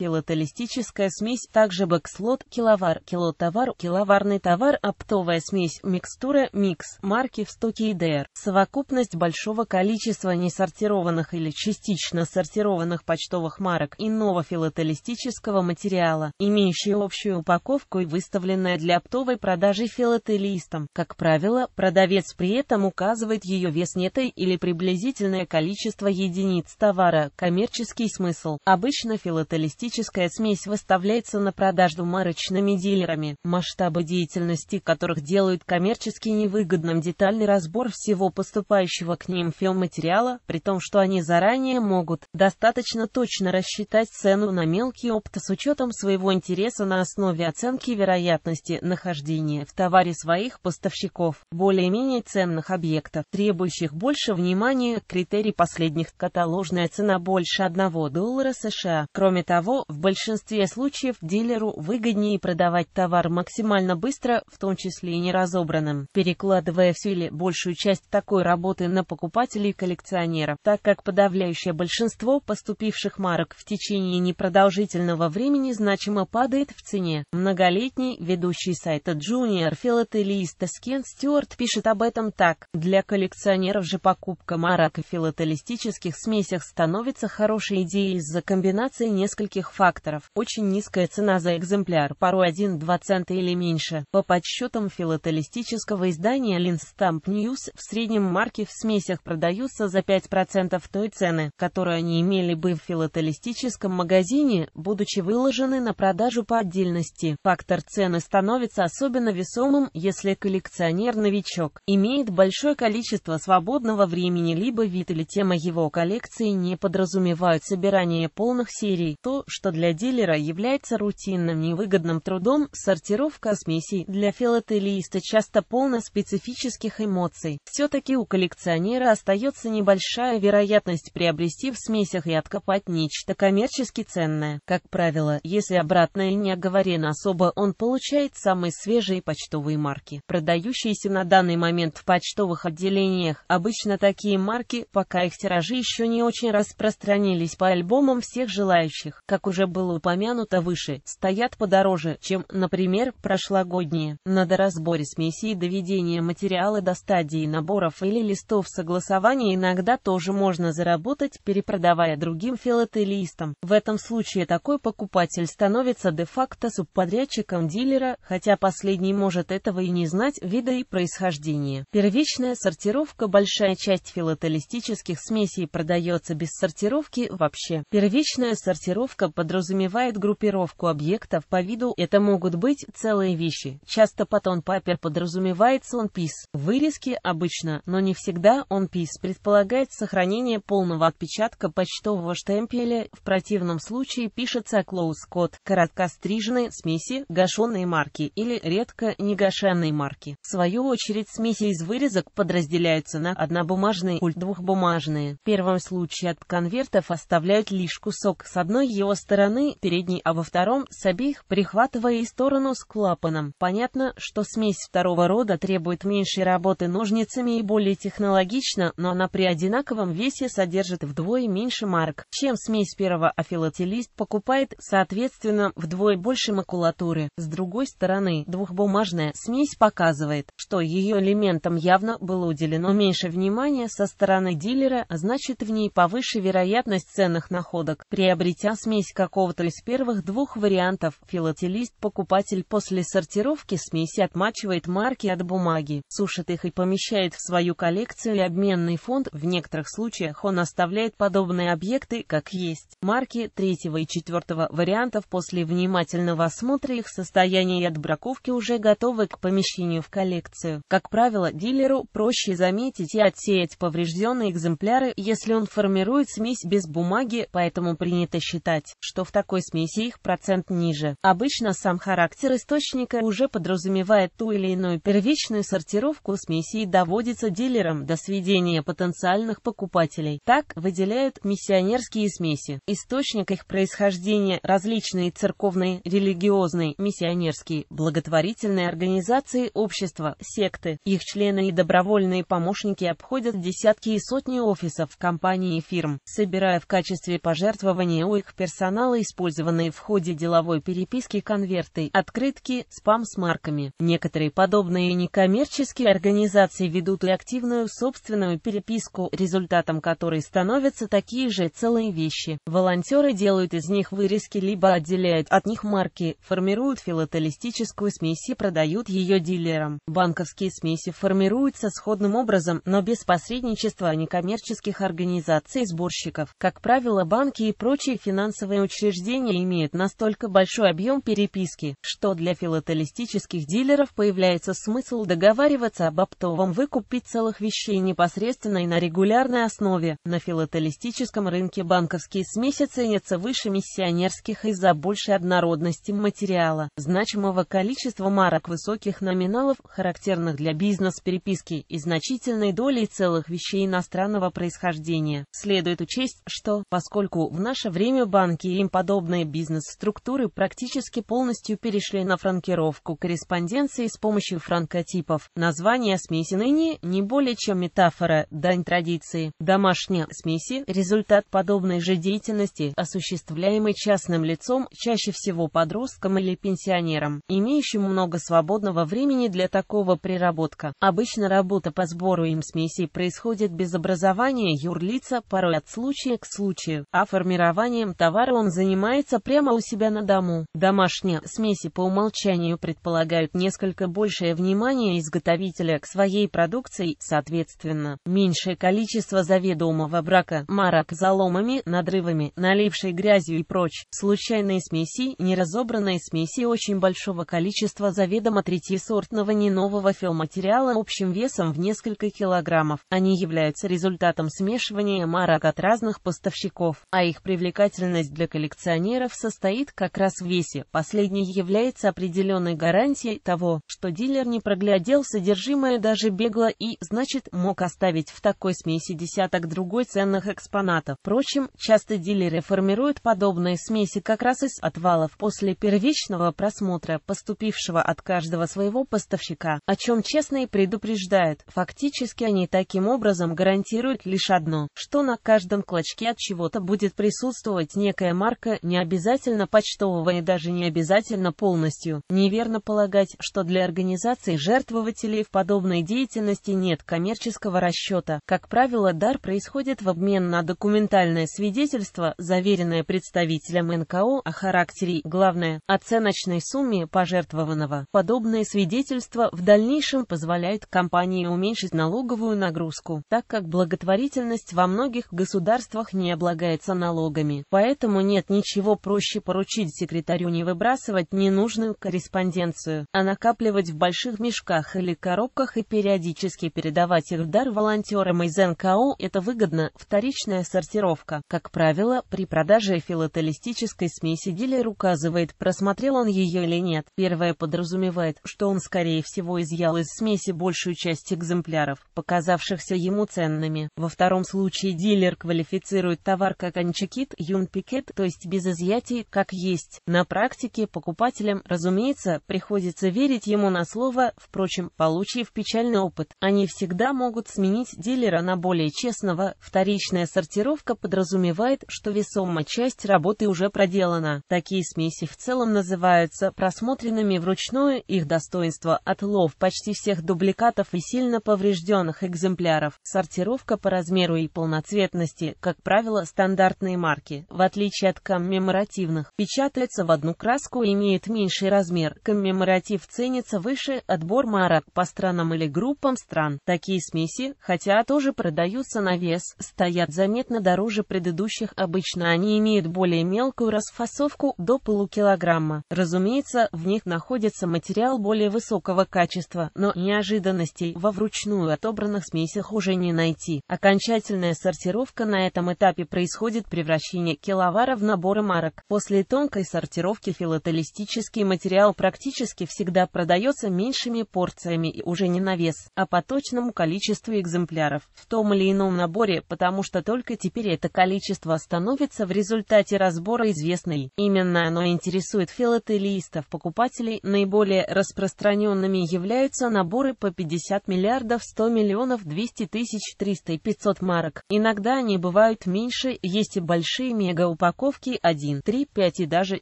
Филателистическая смесь, также бэкслот, киловар, килотовар, киловарный товар, оптовая смесь, микстура, микс, марки в стоке и ДР. Совокупность большого количества несортированных или частично сортированных почтовых марок иного филателистического материала, имеющие общую упаковку и выставленная для оптовой продажи филателистом. Как правило, продавец при этом указывает ее вес нетой или приблизительное количество единиц товара, коммерческий смысл. Обычно филателистический Химическая смесь выставляется на продажу марочными дилерами, масштабы деятельности которых делают коммерчески невыгодным детальный разбор всего поступающего к ним филматериала, при том, что они заранее могут достаточно точно рассчитать цену на мелкий опт с учетом своего интереса на основе оценки вероятности нахождения в товаре своих поставщиков более-менее ценных объектов, требующих больше внимания, критерий последних каталожная цена больше 1 доллара США. Кроме того, в большинстве случаев дилеру выгоднее продавать товар максимально быстро, в том числе и неразобранным, перекладывая все или большую часть такой работы на покупателей и коллекционеров, так как подавляющее большинство поступивших марок в течение непродолжительного времени значимо падает в цене. Многолетний ведущий сайта Junior филателист Скен Стюарт пишет об этом так. Для коллекционеров же покупка марок в филателистических смесях становится хорошей идеей из-за комбинации нескольких многих факторов, очень низкая цена за экземпляр, порой 1-2 цента или меньше. По подсчетам филателистического издания Linstamp News, в среднем марки в смесях продаются за 5% той цены, которую они имели бы в филателистическом магазине, будучи выложены на продажу по отдельности. Фактор цены становится особенно весомым, если коллекционер-новичок имеет большое количество свободного времени либо вид или тема его коллекции не подразумевают собирание полных серий, то, что что для дилера является рутинным невыгодным трудом, сортировка смесей для филателиста часто полна специфических эмоций. Все-таки у коллекционера остается небольшая вероятность приобрести в смесях и откопать нечто коммерчески ценное. Как правило, если обратное не оговорено особо, он получает самые свежие почтовые марки. Продающиеся на данный момент в почтовых отделениях, обычно такие марки, пока их тиражи еще не очень распространились по альбомам всех желающих. Как как уже было упомянуто выше, стоят подороже, чем, например, прошлогодние. На доразборе смеси и доведение материала до стадии наборов или листов согласования иногда тоже можно заработать, перепродавая другим филателистам. В этом случае такой покупатель становится де-факто субподрядчиком дилера, хотя последний может этого и не знать вида и происхождения. Первичная сортировка – большая часть филателистических смесей продается без сортировки вообще. Первичная сортировка подразумевает группировку объектов по виду, это могут быть целые вещи. Часто под онпапер подразумевается онпис. Вырезки обычно, но не всегда онпис предполагает сохранение полного отпечатка почтового штемпеля, в противном случае пишется клоус-код, коротко короткостриженные смеси, гашенные марки или редко негашенные марки. В свою очередь смеси из вырезок подразделяются на однобумажные и двухбумажные. В первом случае от конвертов оставляют лишь кусок с одной его стороны передней, а во втором с обеих, прихватывая и сторону с клапаном. Понятно, что смесь второго рода требует меньшей работы ножницами и более технологична, но она при одинаковом весе содержит вдвое меньше марок, чем смесь первого, а филателист покупает, соответственно, вдвое больше макулатуры. С другой стороны, двухбумажная смесь показывает, что ее элементам явно было уделено меньше внимания со стороны дилера, а значит в ней повыше вероятность ценных находок. Приобретя смесь смесь какого-то из первых двух вариантов. Филателист-покупатель после сортировки смеси отмачивает марки от бумаги, сушит их и помещает в свою коллекцию и обменный фонд. В некоторых случаях он оставляет подобные объекты, как есть. Марки третьего и четвертого вариантов после внимательного осмотра их состояния и отбраковки уже готовы к помещению в коллекцию. Как правило, дилеру проще заметить и отсеять поврежденные экземпляры, если он формирует смесь без бумаги, поэтому принято считать, что в такой смеси их процент ниже. Обычно сам характер источника уже подразумевает ту или иную первичную сортировку смеси и доводится дилерам до сведения потенциальных покупателей. Так, выделяют миссионерские смеси. Источник их происхождения – различные церковные, религиозные, миссионерские, благотворительные организации общества, секты. Их члены и добровольные помощники обходят десятки и сотни офисов, компаний и фирм, собирая в качестве пожертвования у их персонала каналы, использованные в ходе деловой переписки, конверты, открытки, спам с марками. Некоторые подобные некоммерческие организации ведут и активную собственную переписку, результатом которой становятся такие же целые вещи. Волонтеры делают из них вырезки либо отделяют от них марки, формируют филателистическую смесь и продают ее дилерам. Банковские смеси формируются сходным образом, но без посредничества некоммерческих организаций-сборщиков. Как правило, банки и прочие финансовые Научные учреждения имеют настолько большой объем переписки, что для филателистических дилеров появляется смысл договариваться об оптовом выкупе целых вещей непосредственно и на регулярной основе. На филателистическом рынке банковские смеси ценятся выше миссионерских из-за большей однородности материала, значимого количества марок высоких номиналов, характерных для бизнес-переписки, и значительной долей целых вещей иностранного происхождения. Следует учесть, что, поскольку в наше время банки и им подобные бизнес-структуры практически полностью перешли на франкировку корреспонденции с помощью франкотипов. Название смеси ныне не более чем метафора, дань традиции. Домашняя смеси – результат подобной же деятельности, осуществляемой частным лицом, чаще всего подростком или пенсионером, имеющим много свободного времени для такого приработка. Обычно работа по сбору им смесей происходит без образования юрлица, порой от случая к случаю, а формированием товара он занимается прямо у себя на дому. Домашние смеси по умолчанию предполагают несколько большее внимание изготовителя к своей продукции, соответственно, меньшее количество заведомого брака, марок заломами, надрывами, налившей грязью и прочь. Случайные смеси, неразобранные смеси очень большого количества заведомо третьесортного не ненового филматериала общим весом в несколько килограммов. Они являются результатом смешивания марок от разных поставщиков, а их привлекательность для для коллекционеров состоит как раз в весе, последний является определенной гарантией того, что дилер не проглядел содержимое даже бегло и, значит, мог оставить в такой смеси десяток другой ценных экспонатов. Впрочем, часто дилеры формируют подобные смеси как раз из отвалов после первичного просмотра, поступившего от каждого своего поставщика, о чем честно и предупреждают. Фактически они таким образом гарантируют лишь одно, что на каждом клочке от чего-то будет присутствовать некая Торговая марка не обязательно почтового и даже не обязательно полностью. Неверно полагать, что для организации жертвователей в подобной деятельности нет коммерческого расчета. Как правило, дар происходит в обмен на документальное свидетельство, заверенное представителем НКО о характере, главное, оценочной сумме пожертвованного. Подобные свидетельства в дальнейшем позволяют компании уменьшить налоговую нагрузку, так как благотворительность во многих государствах не облагается налогами. Поэтому нет ничего проще поручить секретарю не выбрасывать ненужную корреспонденцию, а накапливать в больших мешках или коробках и периодически передавать их в дар волонтерам из НКО. Это выгодно. Вторичная сортировка. Как правило, при продаже филателистической смеси дилер указывает, просмотрел он ее или нет. Первое подразумевает, что он скорее всего изъял из смеси большую часть экземпляров, показавшихся ему ценными. Во втором случае дилер квалифицирует товар как анчакит, юнпикет, то есть без изъятий, как есть. На практике покупателям, разумеется, приходится верить ему на слово, впрочем, получив печальный опыт, они всегда могут сменить дилера на более честного. Вторичная сортировка подразумевает, что весомая часть работы уже проделана. Такие смеси в целом называются просмотренными вручную, их достоинство отлов почти всех дубликатов и сильно поврежденных экземпляров. Сортировка по размеру и полноцветности, как правило, стандартные марки. В отличие отпечатка коммеморативных, печатается в одну краску и имеет меньший размер. Коммеморатив ценится выше, отбор марок по странам или группам стран. Такие смеси, хотя тоже продаются на вес, стоят заметно дороже предыдущих. Обычно они имеют более мелкую расфасовку, до полукилограмма. Разумеется, в них находится материал более высокого качества, но неожиданностей во вручную отобранных смесях уже не найти. Окончательная сортировка на этом этапе происходит при вращении киловара товаров набора марок. После тонкой сортировки филателистический материал практически всегда продается меньшими порциями и уже не на вес, а по точному количеству экземпляров в том или ином наборе, потому что только теперь это количество становится в результате разбора известной. Именно оно интересует филателистов, покупателей. Наиболее распространенными являются наборы по 50 миллиардов 100 миллионов 200 тысяч 300 и 500 марок. Иногда они бывают меньше, есть и большие мегаупаковки упаковки 1, 3, 5 и даже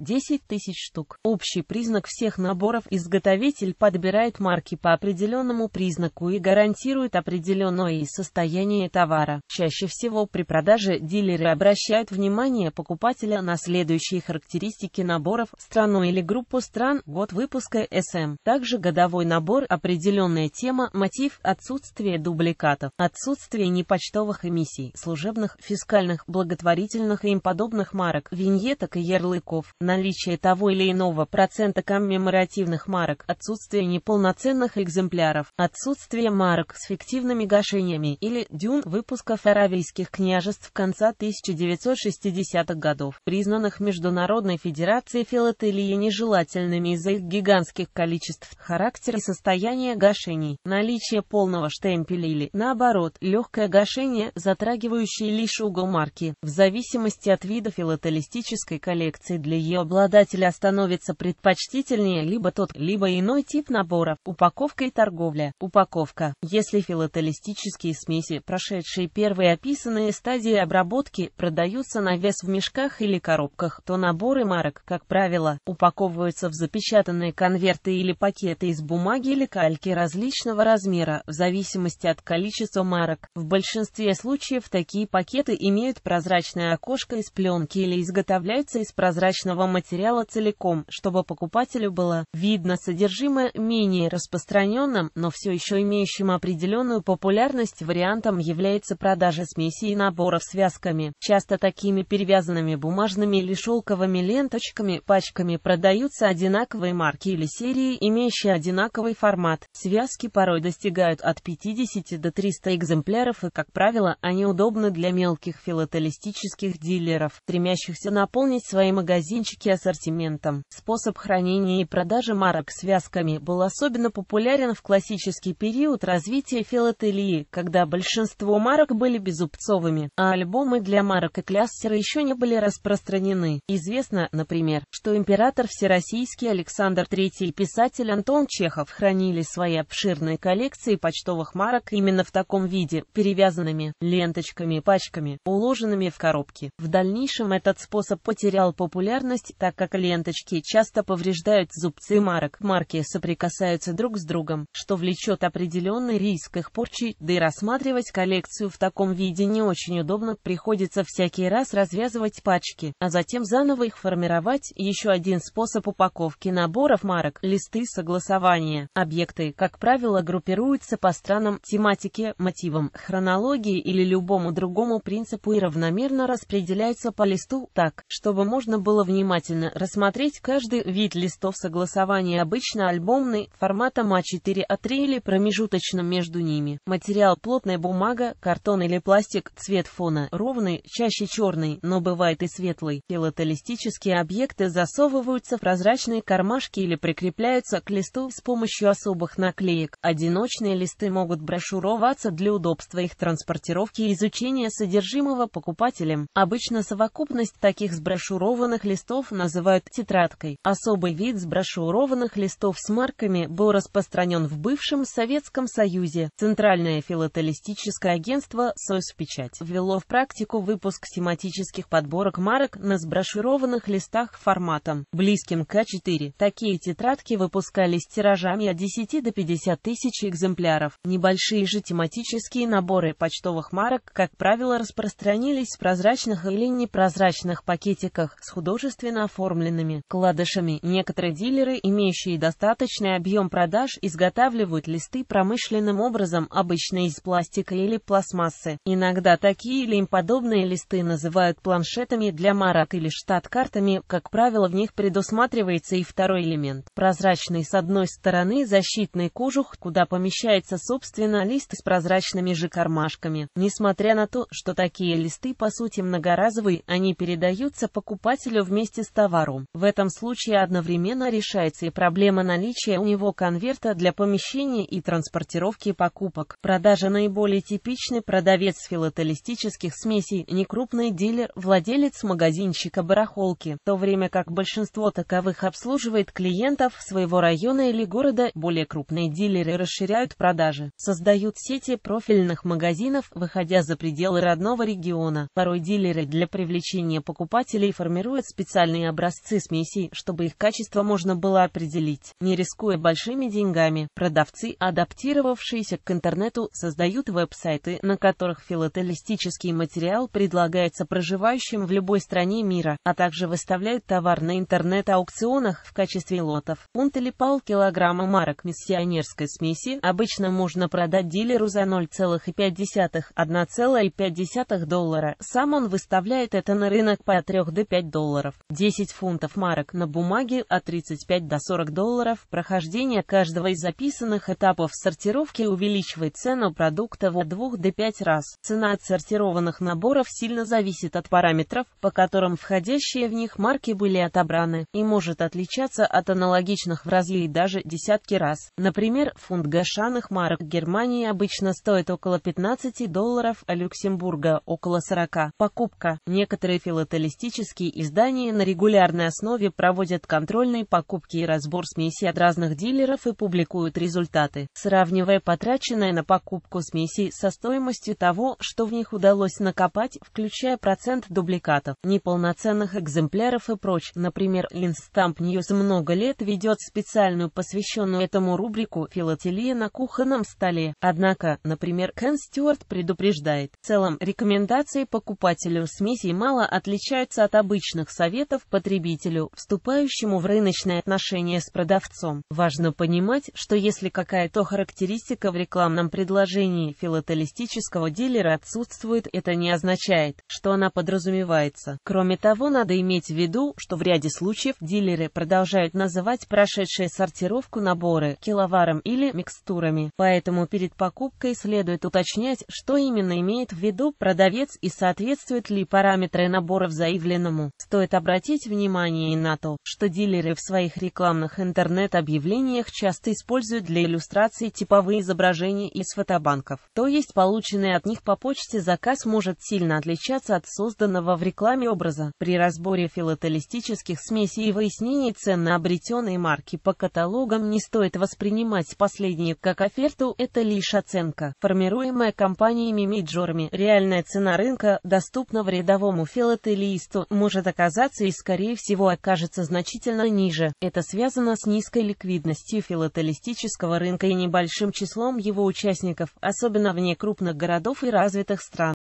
10 тысяч штук. Общий признак всех наборов изготовитель подбирает марки по определенному признаку и гарантирует определенное состояние товара. Чаще всего при продаже дилеры обращают внимание покупателя на следующие характеристики наборов, страну или группу стран, год выпуска СМ, Также годовой набор, определенная тема, мотив, отсутствие дубликатов, отсутствие непочтовых эмиссий, служебных, фискальных, благотворительных и им подобных марок марок, виньеток и ярлыков, наличие того или иного процента коммеморативных марок, отсутствие неполноценных экземпляров, отсутствие марок с фиктивными гашениями или дюн выпусков аравийских княжеств конца 1960-х годов, признанных Международной Федерацией филателии нежелательными из-за их гигантских количеств, характер и состояние гашений, наличие полного штемпеля или, наоборот, легкое гашение, затрагивающее лишь угол марки, в зависимости от вида филателии филателистической коллекции для ее обладателя становится предпочтительнее либо тот, либо иной тип наборов, упаковка и торговля, упаковка. Если филателистические смеси, прошедшие первые описанные стадии обработки, продаются на вес в мешках или коробках, то наборы марок, как правило, упаковываются в запечатанные конверты или пакеты из бумаги или кальки различного размера, в зависимости от количества марок. В большинстве случаев такие пакеты имеют прозрачное окошко из пленки, изделие изготовляется из прозрачного материала целиком, чтобы покупателю было видно содержимое менее распространенным, но все еще имеющим определенную популярность вариантом является продажа смесей и наборов связками. Часто такими перевязанными бумажными или шелковыми ленточками пачками продаются одинаковые марки или серии, имеющие одинаковый формат. Связки порой достигают от 50 до 300 экземпляров и, как правило, они удобны для мелких филателистических дилеров. Тремя стремящихся наполнить свои магазинчики ассортиментом. Способ хранения и продажи марок связками был особенно популярен в классический период развития филателии, когда большинство марок были безупцовыми, а альбомы для марок и кляссера еще не были распространены. Известно, например, что император Всероссийский Александр III и писатель Антон Чехов хранили свои обширные коллекции почтовых марок именно в таком виде, перевязанными ленточками и пачками, уложенными в коробки. В дальнейшем этот способ потерял популярность, так как ленточки часто повреждают зубцы марок. Марки соприкасаются друг с другом, что влечет определенный риск их порчи, да и рассматривать коллекцию в таком виде не очень удобно, приходится всякий раз развязывать пачки, а затем заново их формировать. Еще один способ упаковки наборов марок – листы согласования. Объекты, как правило, группируются по странам, тематике, мотивам, хронологии или любому другому принципу и равномерно распределяются по листам листу так, чтобы можно было внимательно рассмотреть каждый вид листов согласования обычно альбомный, форматом А4, А3 или промежуточным между ними. Материал плотная бумага, картон или пластик, цвет фона ровный, чаще черный, но бывает и светлый. Филателистические объекты засовываются в прозрачные кармашки или прикрепляются к листу с помощью особых наклеек. Одиночные листы могут брошюроваться для удобства их транспортировки и изучения содержимого покупателем. Обычно совокупно Сложность таких сброшурованных листов называют тетрадкой. Особый вид сброшурованных листов с марками был распространен в бывшем Советском Союзе. Центральное филателистическое агентство «Соцпечать» ввело в практику выпуск тематических подборок марок на сброшурованных листах форматом, близким к А4. Такие тетрадки выпускались тиражами от 10 до 50 тысяч экземпляров. Небольшие же тематические наборы почтовых марок, как правило, распространились в прозрачных или непрозрачных прозрачных пакетиках с художественно оформленными кладышами. Некоторые дилеры, имеющие достаточный объем продаж, изготавливают листы промышленным образом, обычно из пластика или пластмассы. Иногда такие или им подобные листы называют планшетами для марок или штат-картами, как правило в них предусматривается и второй элемент. Прозрачный с одной стороны защитный кожух, куда помещается собственно лист с прозрачными же кармашками. Несмотря на то, что такие листы по сути многоразовые, они передаются покупателю вместе с товаром. В этом случае одновременно решается и проблема наличия у него конверта для помещения и транспортировки покупок. Продажа наиболее типичный продавец филателистических смесей, некрупный дилер, владелец магазинчика барахолки, в то время как большинство таковых обслуживает клиентов своего района или города, более крупные дилеры расширяют продажи, создают сети профильных магазинов, выходя за пределы родного региона. Порой дилеры для привлечения общение покупателей формирует специальные образцы смесей, чтобы их качество можно было определить. Не рискуя большими деньгами, продавцы, адаптировавшиеся к интернету, создают веб-сайты, на которых филателистический материал предлагается проживающим в любой стране мира, а также выставляют товар на интернет-аукционах в качестве лотов. Пункт или полкилограмма марок миссионерской смеси обычно можно продать дилеру за 0,5-1,5 доллара. Сам он выставляет это на рынок по 3 до 5 долларов, 10 фунтов марок на бумаге от 35 до 40 долларов. Прохождение каждого из записанных этапов сортировки увеличивает цену продукта в 2 до 5 раз. Цена отсортированных наборов сильно зависит от параметров, по которым входящие в них марки были отобраны, и может отличаться от аналогичных в разы и даже десятки раз. Например, фунт гашаных марок Германии обычно стоит около 15 долларов, а Люксембурга – около 40. Покупка. Некоторые Некоторые филателистические издания на регулярной основе проводят контрольные покупки и разбор смесей от разных дилеров и публикуют результаты, сравнивая потраченное на покупку смесей со стоимостью того, что в них удалось накопать, включая процент дубликатов, неполноценных экземпляров и прочь. Например, Linstamp News много лет ведет специальную посвященную этому рубрику «Филателия на кухонном столе». Однако, например, Кен Стюарт предупреждает, в целом рекомендации покупателю смесей мало отличаются от обычных советов потребителю, вступающему в рыночные отношения с продавцом. Важно понимать, что если какая-то характеристика в рекламном предложении филателистического дилера отсутствует, это не означает, что она подразумевается. Кроме того, надо иметь в виду, что в ряде случаев дилеры продолжают называть прошедшие сортировку наборы киловаром или микстурами, поэтому перед покупкой следует уточнять, что именно имеет в виду продавец и соответствует ли параметры на наборов заявленному. Стоит обратить внимание и на то, что дилеры в своих рекламных интернет-объявлениях часто используют для иллюстрации типовые изображения из фотобанков. То есть полученный от них по почте заказ может сильно отличаться от созданного в рекламе образа. При разборе филателистических смесей и выяснении цен на обретенные марки по каталогам не стоит воспринимать последние как оферту, это лишь оценка, формируемая компаниями-миджорами. Реальная цена рынка доступна в рядовому филателистическому Филателисту может оказаться и скорее всего окажется значительно ниже. Это связано с низкой ликвидностью филателистического рынка и небольшим числом его участников, особенно вне крупных городов и развитых стран.